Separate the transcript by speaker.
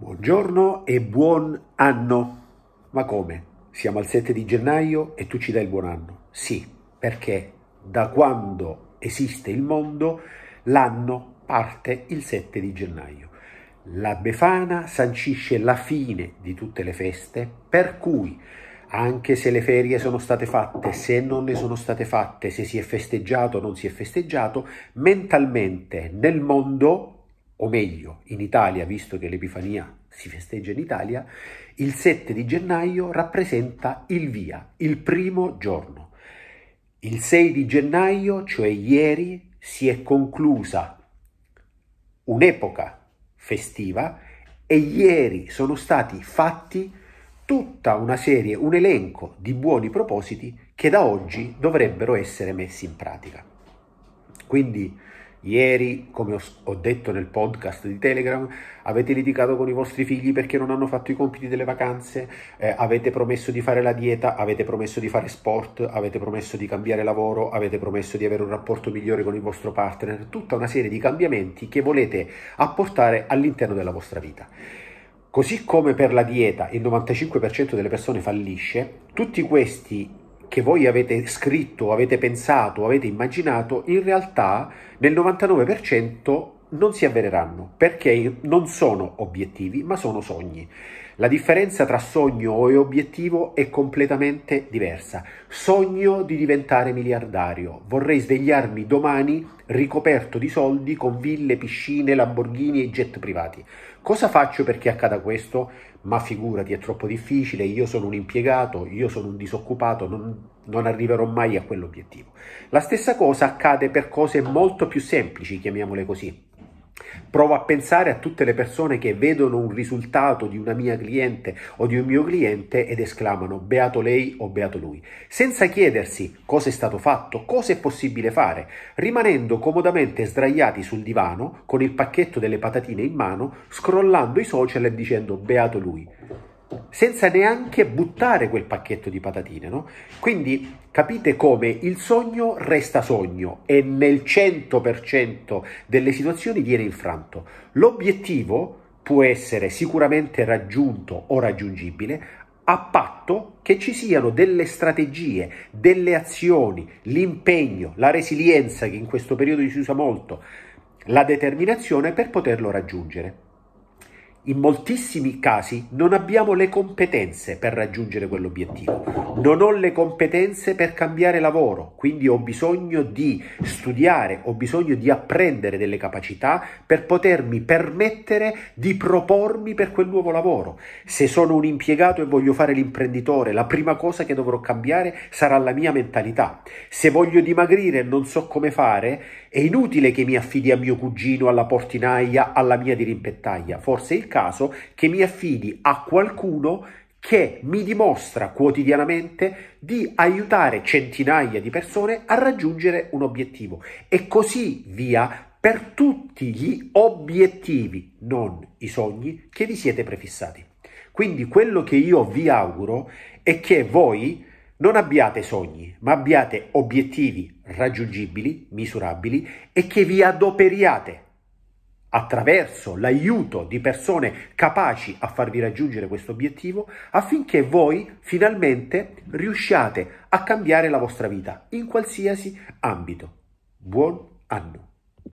Speaker 1: Buongiorno e buon anno. Ma come? Siamo al 7 di gennaio e tu ci dai il buon anno? Sì, perché da quando esiste il mondo l'anno parte il 7 di gennaio. La Befana sancisce la fine di tutte le feste, per cui anche se le ferie sono state fatte, se non ne sono state fatte, se si è festeggiato o non si è festeggiato, mentalmente nel mondo o meglio in Italia, visto che l'Epifania si festeggia in Italia, il 7 di gennaio rappresenta il via, il primo giorno. Il 6 di gennaio, cioè ieri, si è conclusa un'epoca festiva e ieri sono stati fatti tutta una serie, un elenco di buoni propositi che da oggi dovrebbero essere messi in pratica. Quindi Ieri, come ho detto nel podcast di Telegram, avete litigato con i vostri figli perché non hanno fatto i compiti delle vacanze, eh, avete promesso di fare la dieta, avete promesso di fare sport, avete promesso di cambiare lavoro, avete promesso di avere un rapporto migliore con il vostro partner, tutta una serie di cambiamenti che volete apportare all'interno della vostra vita. Così come per la dieta il 95% delle persone fallisce, tutti questi che voi avete scritto, avete pensato, avete immaginato, in realtà nel 99% non si avvereranno perché non sono obiettivi ma sono sogni. La differenza tra sogno e obiettivo è completamente diversa. Sogno di diventare miliardario, vorrei svegliarmi domani ricoperto di soldi con ville, piscine, Lamborghini e jet privati. Cosa faccio perché accada questo? Ma figurati, è troppo difficile, io sono un impiegato, io sono un disoccupato, non, non arriverò mai a quell'obiettivo. La stessa cosa accade per cose molto più semplici, chiamiamole così. Provo a pensare a tutte le persone che vedono un risultato di una mia cliente o di un mio cliente ed esclamano beato lei o beato lui, senza chiedersi cosa è stato fatto, cosa è possibile fare, rimanendo comodamente sdraiati sul divano con il pacchetto delle patatine in mano, scrollando i social e dicendo beato lui senza neanche buttare quel pacchetto di patatine, no? Quindi capite come il sogno resta sogno e nel 100% delle situazioni viene infranto. L'obiettivo può essere sicuramente raggiunto o raggiungibile a patto che ci siano delle strategie, delle azioni, l'impegno, la resilienza che in questo periodo si usa molto, la determinazione per poterlo raggiungere in moltissimi casi non abbiamo le competenze per raggiungere quell'obiettivo. Non ho le competenze per cambiare lavoro, quindi ho bisogno di studiare, ho bisogno di apprendere delle capacità per potermi permettere di propormi per quel nuovo lavoro. Se sono un impiegato e voglio fare l'imprenditore, la prima cosa che dovrò cambiare sarà la mia mentalità. Se voglio dimagrire e non so come fare, è inutile che mi affidi a mio cugino, alla portinaia, alla mia dirimpettaia. Forse il caso caso che mi affidi a qualcuno che mi dimostra quotidianamente di aiutare centinaia di persone a raggiungere un obiettivo e così via per tutti gli obiettivi, non i sogni che vi siete prefissati. Quindi quello che io vi auguro è che voi non abbiate sogni, ma abbiate obiettivi raggiungibili, misurabili e che vi adoperiate attraverso l'aiuto di persone capaci a farvi raggiungere questo obiettivo affinché voi finalmente riusciate a cambiare la vostra vita in qualsiasi ambito. Buon anno!